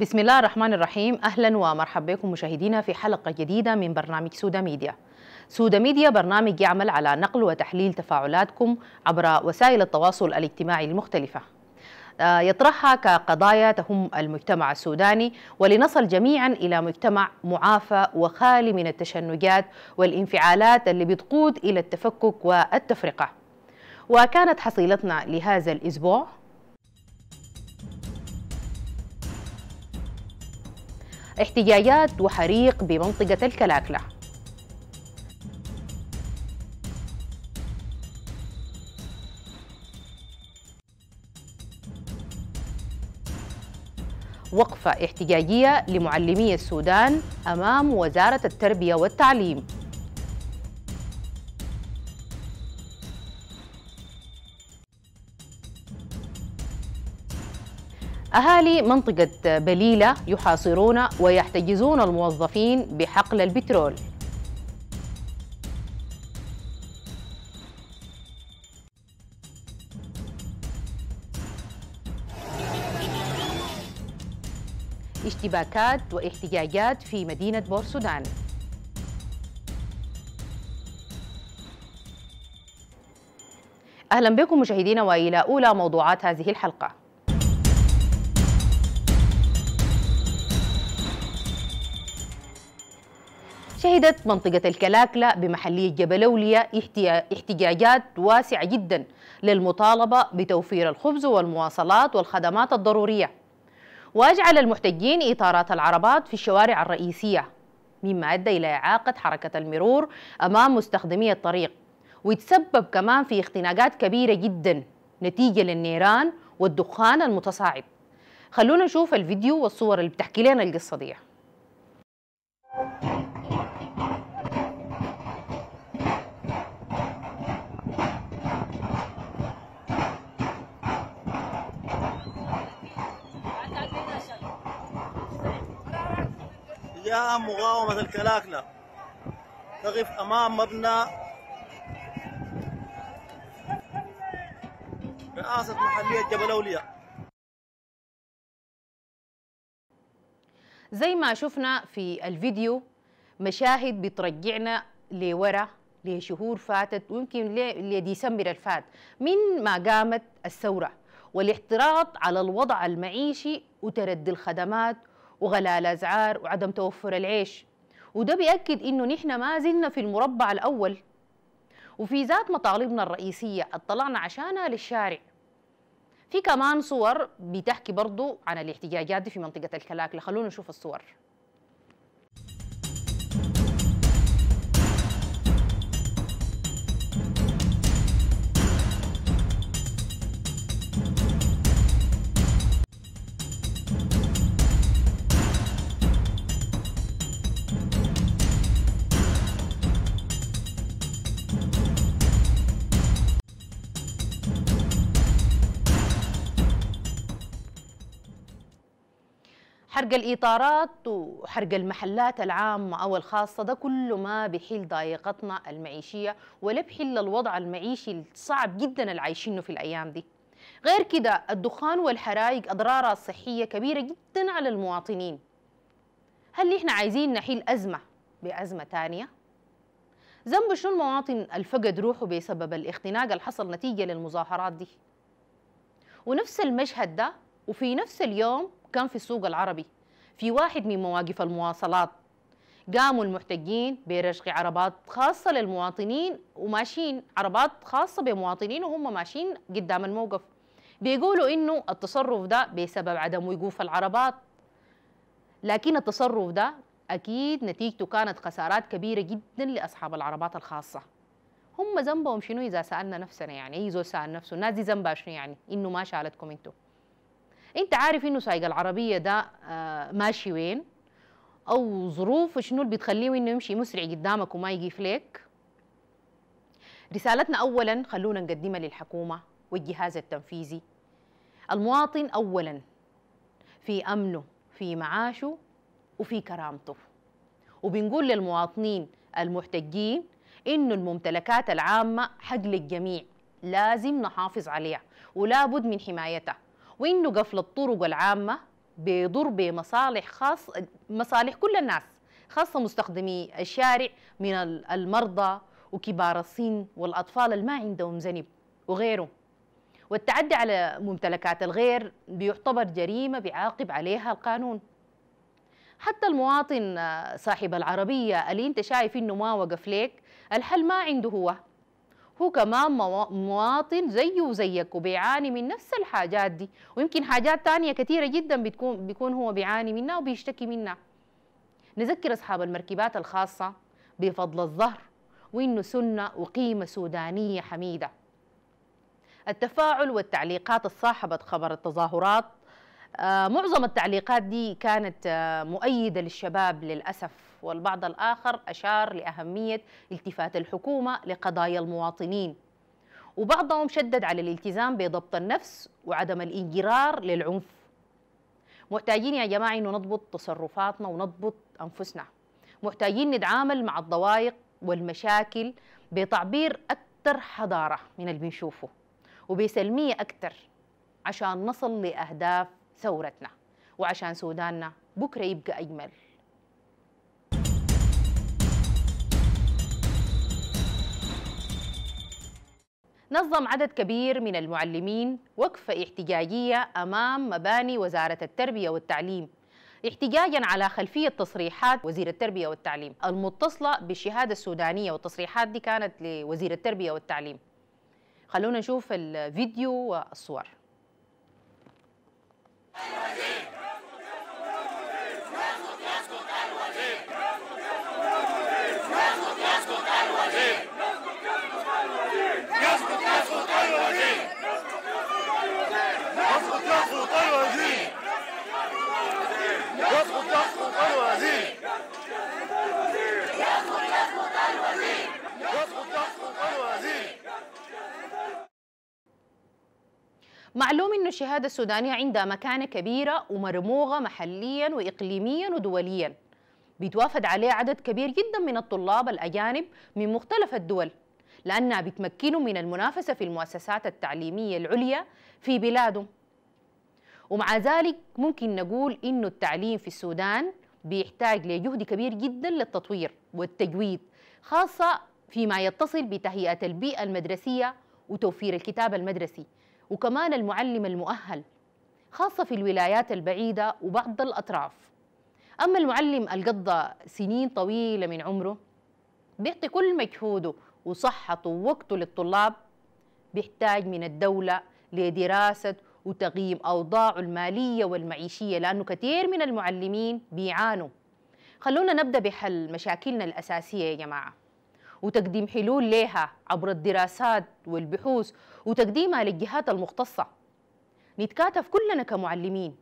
بسم الله الرحمن الرحيم أهلا ومرحبا بكم مشاهدينا في حلقة جديدة من برنامج سودا ميديا سودا ميديا برنامج يعمل على نقل وتحليل تفاعلاتكم عبر وسائل التواصل الاجتماعي المختلفة آه، يطرحها كقضايا تهم المجتمع السوداني ولنصل جميعا إلى مجتمع معافى وخالي من التشنجات والانفعالات اللي بتقود إلى التفكك والتفرقة وكانت حصيلتنا لهذا الأسبوع احتجاجات وحريق بمنطقة الكلاكلة وقفة احتجاجية لمعلمي السودان أمام وزارة التربية والتعليم أهالي منطقة بليلة يحاصرون ويحتجزون الموظفين بحقل البترول اشتباكات واحتجاجات في مدينة بورسودان أهلا بكم مشاهدينا وإلى أولى موضوعات هذه الحلقة شهدت منطقة الكلاكلة بمحلية جبل أولية احتجاجات واسعة جدا للمطالبة بتوفير الخبز والمواصلات والخدمات الضرورية وأجعل المحتجين إطارات العربات في الشوارع الرئيسية مما أدى إلى إعاقة حركة المرور أمام مستخدمي الطريق ويتسبب كمان في اختناقات كبيرة جدا نتيجة للنيران والدخان المتصاعد خلونا نشوف الفيديو والصور اللي بتحكي لنا القصة دي جاء مقاومة الكلاكلة تقف أمام مبنى رئاسة محلية جبل أولياء زي ما شفنا في الفيديو مشاهد بترجعنا لورا لشهور فاتت ويمكن لديسمبر الفات من ما قامت الثورة والاحتراط على الوضع المعيشي وتردي الخدمات وغلاء الأسعار وعدم توفر العيش وده بيأكد إنه نحن ما زلنا في المربع الأول وفي ذات مطالبنا الرئيسية اطلعنا عشانها للشارع في كمان صور بتحكي برضو عن الاحتجاجات دي في منطقة الكلاكلة خلونا نشوف الصور حرق الإطارات وحرق المحلات العامة أو الخاصة ده كله ما بحل ضايقتنا المعيشية ولا بحل الوضع المعيشي الصعب جدا اللي عايشينه في الأيام دي غير كده الدخان والحرائق أضرارها الصحية كبيرة جدا على المواطنين هل إحنا عايزين نحل أزمة بأزمة تانية؟ ذنب شنو المواطن الفقد روحه بسبب الاختناق اللي حصل نتيجة للمظاهرات دي؟ ونفس المشهد ده وفي نفس اليوم كان في السوق العربي في واحد من مواقف المواصلات قاموا المحتجين برشق عربات خاصة للمواطنين وماشيين عربات خاصة بمواطنين وهم ماشيين قدام الموقف بيقولوا إنه التصرف ده بسبب عدم وقوف العربات لكن التصرف ده أكيد نتيجته كانت خسارات كبيرة جدا لأصحاب العربات الخاصة هم ذنبهم شنو إذا سألنا نفسنا يعني أي زول سأل نفسه الناس دي ذنبها شنو يعني إنه ما شالتكم أنتوا انت عارف انه سايق العربيه ده آه، ماشي وين او ظروف شنو اللي بتخليه انه يمشي مسرع قدامك وما يجيف لك رسالتنا اولا خلونا نقدمها للحكومه والجهاز التنفيذي المواطن اولا في امنه في معاشه وفي كرامته وبنقول للمواطنين المحتجين انه الممتلكات العامه حق للجميع لازم نحافظ عليها ولا بد من حمايتها وانه قفل الطرق العامه بيضر بمصالح خاص مصالح كل الناس خاصه مستخدمي الشارع من المرضى وكبار السن والاطفال اللي ما عندهم ذنب وغيره والتعدي على ممتلكات الغير بيعتبر جريمه بيعاقب عليها القانون حتى المواطن آه، صاحب العربيه اللي انت شايف انه ما وقف ليك الحل ما عنده هو هو كمان مواطن زيه وزيك وبيعاني من نفس الحاجات دي ويمكن حاجات تانية كثيرة جدا بتكون بيكون هو بيعاني منها وبيشتكي منها نذكر أصحاب المركبات الخاصة بفضل الظهر وإنه سنة وقيمة سودانية حميدة التفاعل والتعليقات الصاحبة خبر التظاهرات آه، معظم التعليقات دي كانت آه، مؤيدة للشباب للأسف والبعض الآخر أشار لأهمية التفات الحكومة لقضايا المواطنين وبعضهم شدد على الالتزام بضبط النفس وعدم الانجرار للعنف محتاجين يا جماعة أنه نضبط تصرفاتنا ونضبط أنفسنا محتاجين نتعامل مع الضوائق والمشاكل بتعبير أكثر حضارة من اللي بنشوفه وبسلمية أكثر عشان نصل لأهداف ثورتنا وعشان سوداننا بكرة يبقى أجمل نظم عدد كبير من المعلمين وقفة احتجاجية أمام مباني وزارة التربية والتعليم احتجاجا على خلفية تصريحات وزير التربية والتعليم المتصلة بالشهادة السودانية والتصريحات دي كانت لوزير التربية والتعليم خلونا نشوف الفيديو والصور الشهادة السودانية عندها مكانة كبيرة ومرموغة محليا وإقليميا ودوليا بيتوافد عليه عدد كبير جدا من الطلاب الأجانب من مختلف الدول لأنها بتمكنهم من المنافسة في المؤسسات التعليمية العليا في بلادهم ومع ذلك ممكن نقول إنه التعليم في السودان بيحتاج لجهد كبير جدا للتطوير والتجويد خاصة فيما يتصل بتهيئة البيئة المدرسية وتوفير الكتاب المدرسي وكمان المعلم المؤهل خاصة في الولايات البعيدة وبعض الأطراف أما المعلم القضى سنين طويلة من عمره بيعطي كل مجهوده وصحته ووقته للطلاب بيحتاج من الدولة لدراسة وتقييم أوضاعه المالية والمعيشية لأنه كثير من المعلمين بيعانوا خلونا نبدأ بحل مشاكلنا الأساسية يا جماعة وتقديم حلول لها عبر الدراسات والبحوث وتقديمها للجهات المختصة نتكاتف كلنا كمعلمين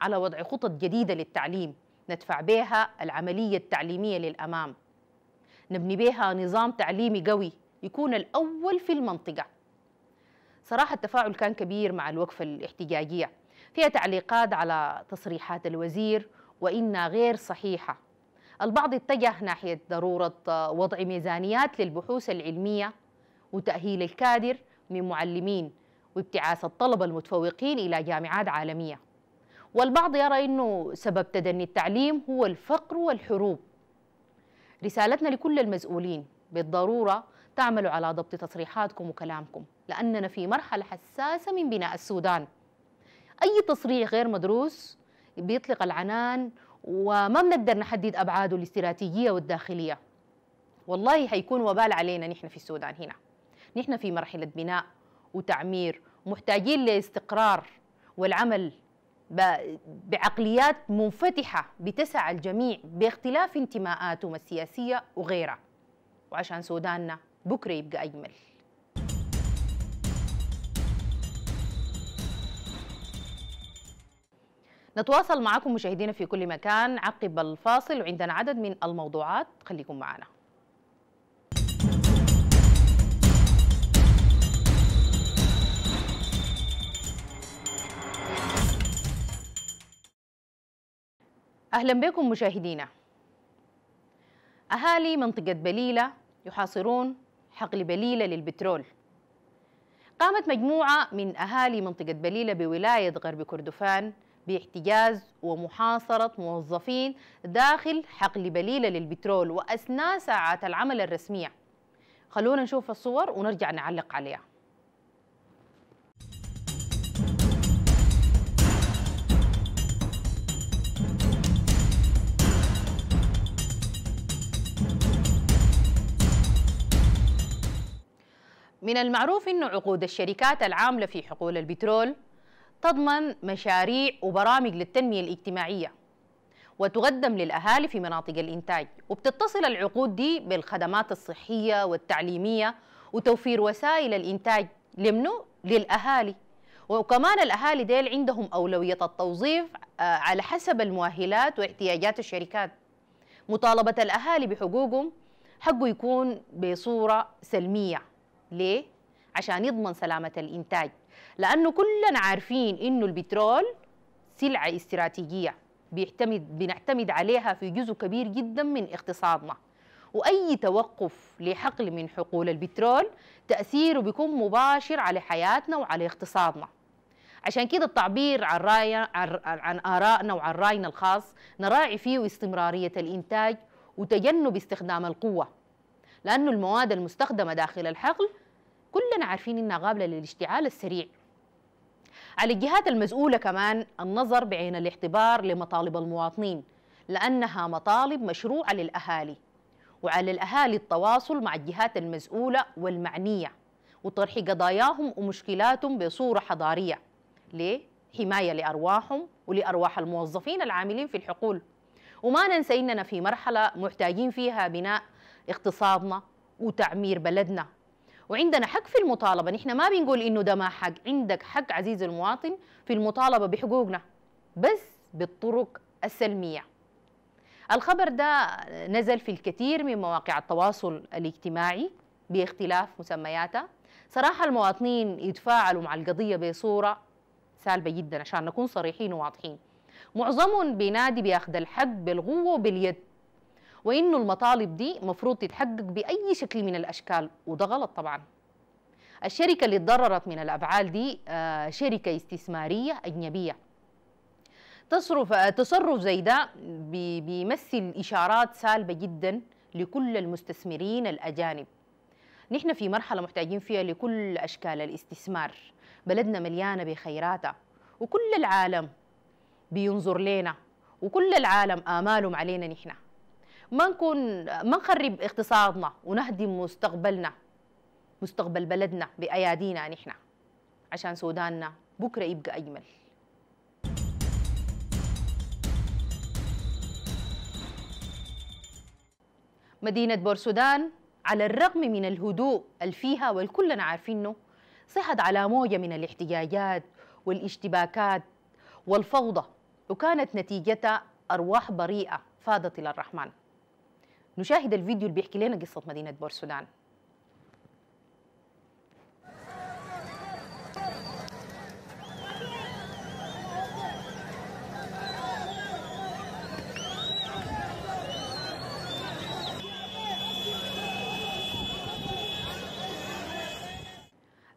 على وضع خطط جديدة للتعليم ندفع بها العملية التعليمية للأمام نبني بها نظام تعليمي قوي يكون الأول في المنطقة صراحة التفاعل كان كبير مع الوقفة الاحتجاجية فيها تعليقات على تصريحات الوزير وإنها غير صحيحة البعض اتجه ناحية ضرورة آه، وضع ميزانيات للبحوث العلمية وتأهيل الكادر من معلمين وابتعاث الطلبة المتفوقين إلى جامعات عالمية والبعض يرى أنه سبب تدني التعليم هو الفقر والحروب رسالتنا لكل المسؤولين بالضرورة تعملوا على ضبط تصريحاتكم وكلامكم لأننا في مرحلة حساسة من بناء السودان أي تصريح غير مدروس بيطلق العنان وما بنقدر نحدد أبعاده الاستراتيجية والداخلية والله حيكون وبال علينا نحن في السودان هنا نحن في مرحلة بناء وتعمير محتاجين لاستقرار والعمل بعقليات منفتحة بتسع الجميع باختلاف انتماءاتهم السياسية وغيرها وعشان سوداننا بكرة يبقى أجمل نتواصل معكم مشاهدينا في كل مكان عقب الفاصل وعندنا عدد من الموضوعات خليكم معنا أهلا بكم مشاهدينا أهالي منطقة بليلة يحاصرون حقل بليلة للبترول قامت مجموعة من أهالي منطقة بليلة بولاية غرب كردفان باحتجاز ومحاصرة موظفين داخل حقل بليلة للبترول وأثناء ساعات العمل الرسمية خلونا نشوف الصور ونرجع نعلق عليها من المعروف أن عقود الشركات العاملة في حقول البترول تضمن مشاريع وبرامج للتنمية الاجتماعية وتقدم للأهالي في مناطق الإنتاج وبتتصل العقود دي بالخدمات الصحية والتعليمية وتوفير وسائل الإنتاج لمنو؟ للأهالي وكمان الأهالي ديل عندهم أولوية التوظيف آه، على حسب المؤهلات واحتياجات الشركات مطالبة الأهالي بحقوقهم حقه يكون بصورة سلمية ليه؟ عشان يضمن سلامة الإنتاج لانه كلنا عارفين انه البترول سلعه استراتيجيه بيعتمد بنعتمد عليها في جزء كبير جدا من اقتصادنا واي توقف لحقل من حقول البترول تاثيره بيكون مباشر على حياتنا وعلى اقتصادنا عشان كده التعبير عن راي عن ارائنا وعن راينا الخاص نراعي فيه استمراريه الانتاج وتجنب استخدام القوه لانه المواد المستخدمه داخل الحقل كلنا عارفين انها قابله للاشتعال السريع على الجهات المسؤولة كمان النظر بعين الاعتبار لمطالب المواطنين لأنها مطالب مشروعة للأهالي وعلى الأهالي التواصل مع الجهات المسؤولة والمعنية وطرح قضاياهم ومشكلاتهم بصورة حضارية ليه؟ حماية لأرواحهم ولأرواح الموظفين العاملين في الحقول وما ننسى إننا في مرحلة محتاجين فيها بناء اقتصادنا وتعمير بلدنا وعندنا حق في المطالبه نحن ما بنقول انه ده ما حق عندك حق عزيزي المواطن في المطالبه بحقوقنا بس بالطرق السلميه الخبر ده نزل في الكثير من مواقع التواصل الاجتماعي باختلاف مسمياتها صراحة المواطنين يتفاعلوا مع القضية بصورة سالبة جدا عشان نكون صريحين وواضحين معظمهم بينادي بياخذ الحق بالقوة وباليد وانه المطالب دي مفروض تتحقق باي شكل من الاشكال وده غلط طبعا الشركه اللي اتضررت من الافعال دي آه، شركه استثماريه اجنبيه تصرف آه، تصرف زي ده بيمثل اشارات سالبه جدا لكل المستثمرين الاجانب نحن في مرحله محتاجين فيها لكل اشكال الاستثمار بلدنا مليانه بخيراتها وكل العالم بينظر لنا وكل العالم آمالهم علينا نحن ما نكون ما نخرب اقتصادنا ونهدم مستقبلنا مستقبل بلدنا بايادينا نحن عشان سوداننا بكره يبقى اجمل مدينة بورسودان على الرغم من الهدوء الفيها والكلنا عارفينه صحت على موجة من الاحتجاجات والاشتباكات والفوضى وكانت نتيجتها أرواح بريئة فاضت إلى الرحمن نشاهد الفيديو اللي بيحكي لنا قصة مدينة بور السودان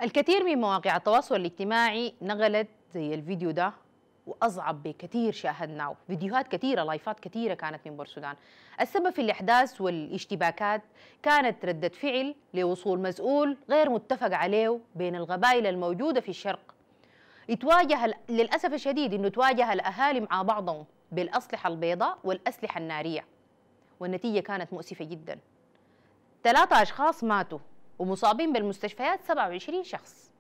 الكثير من مواقع التواصل الاجتماعي نغلت زي الفيديو ده واصعب بكثير شاهدناه، فيديوهات كثيره لايفات كثيره كانت من بورسودان. السبب في الاحداث والاشتباكات كانت رده فعل لوصول مسؤول غير متفق عليه بين القبائل الموجوده في الشرق. يتواجه للاسف الشديد انه تواجه الاهالي مع بعضهم بالاسلحه البيضاء والاسلحه الناريه. والنتيجه كانت مؤسفه جدا. ثلاثه اشخاص ماتوا ومصابين بالمستشفيات 27 شخص.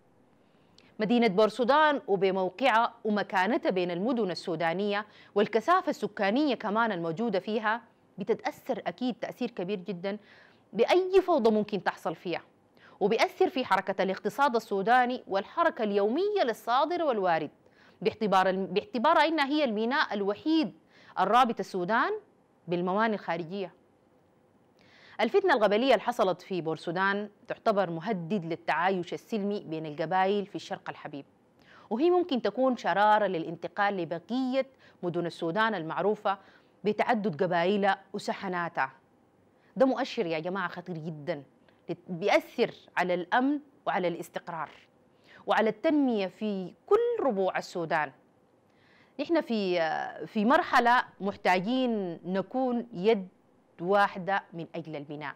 مدينة بورسودان وبموقعها ومكانتها بين المدن السودانية والكثافة السكانية كمان الموجودة فيها بتتأثر أكيد تأثير كبير جدا بأي فوضى ممكن تحصل فيها وبيأثر في حركة الاقتصاد السوداني والحركة اليومية للصادر والوارد باعتبار باعتبارها انها هي الميناء الوحيد الرابط السودان بالموانئ الخارجيه الفتنة الغبلية اللي حصلت في بورسودان تعتبر مهدد للتعايش السلمي بين القبائل في الشرق الحبيب وهي ممكن تكون شرارة للانتقال لبقية مدن السودان المعروفة بتعدد قبائلها وسحناتها ده مؤشر يا جماعة خطير جدا بيأثر على الأمن وعلى الاستقرار وعلى التنمية في كل ربوع السودان نحن في في مرحلة محتاجين نكون يد واحدة من أجل البناء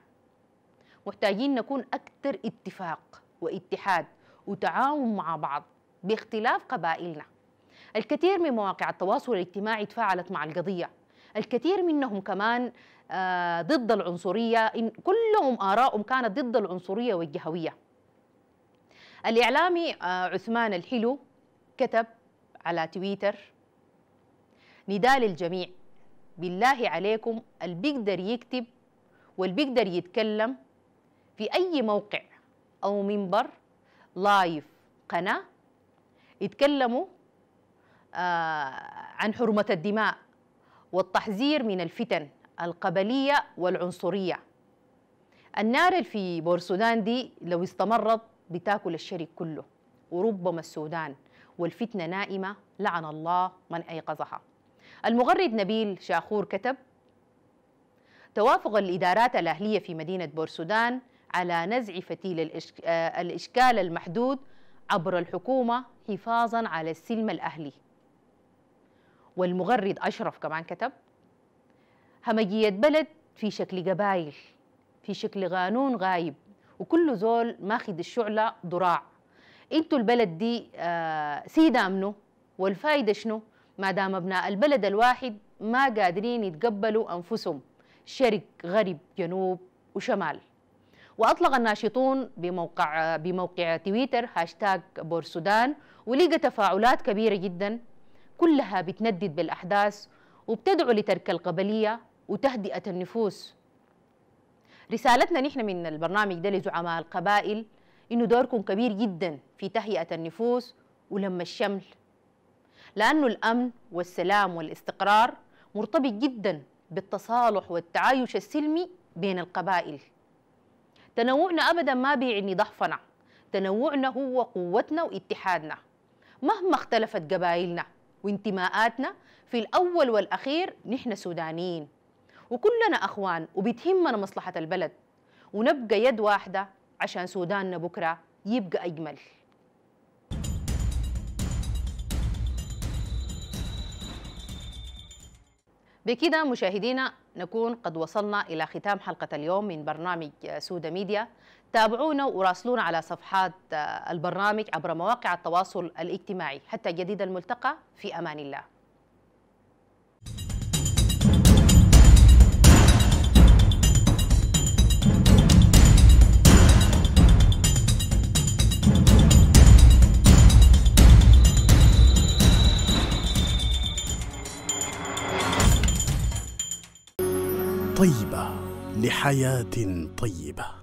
محتاجين نكون أكثر اتفاق واتحاد وتعاون مع بعض باختلاف قبائلنا الكثير من مواقع التواصل الاجتماعي تفاعلت مع القضية الكثير منهم كمان آه، ضد العنصرية إن كلهم آرائهم كانت ضد العنصرية والجهوية الإعلامي آه، عثمان الحلو كتب على تويتر نداء للجميع بالله عليكم اللي بيقدر يكتب واللي بيقدر يتكلم في أي موقع أو منبر لايف قناة يتكلموا آه عن حرمة الدماء والتحذير من الفتن القبلية والعنصرية النار اللي في بورسودان دي لو استمرت بتاكل الشرك كله وربما السودان والفتنة نائمة لعن الله من أيقظها المغرد نبيل شاخور كتب توافق الإدارات الأهلية في مدينة بورسودان على نزع فتيل آه، الإشكال المحدود عبر الحكومة حفاظا على السلم الأهلي والمغرد أشرف كمان كتب همجية بلد في شكل قبائل في شكل قانون غايب وكل زول ماخذ الشعلة ضراع انتوا البلد دي آه، سيدة منو والفايدة شنو ما دام ابناء البلد الواحد ما قادرين يتقبلوا أنفسهم شرق غرب جنوب وشمال وأطلق الناشطون بموقع, بموقع تويتر هاشتاج بورسودان ولقى تفاعلات كبيرة جدا كلها بتندد بالأحداث وبتدعو لترك القبلية وتهدئة النفوس رسالتنا نحن من البرنامج ده لزعماء القبائل إنه دوركم كبير جدا في تهيئة النفوس ولما الشمل لأنه الأمن والسلام والاستقرار مرتبط جدا بالتصالح والتعايش السلمي بين القبائل تنوعنا أبدا ما بيعني ضعفنا تنوعنا هو قوتنا واتحادنا مهما اختلفت قبائلنا وانتماءاتنا في الأول والأخير نحن سودانيين وكلنا أخوان وبتهمنا مصلحة البلد ونبقى يد واحدة عشان سوداننا بكرة يبقى أجمل بكده مشاهدينا نكون قد وصلنا إلى ختام حلقة اليوم من برنامج سودا ميديا تابعونا وراسلونا على صفحات البرنامج عبر مواقع التواصل الاجتماعي حتى جديد الملتقى في أمان الله طيبة لحياة طيبة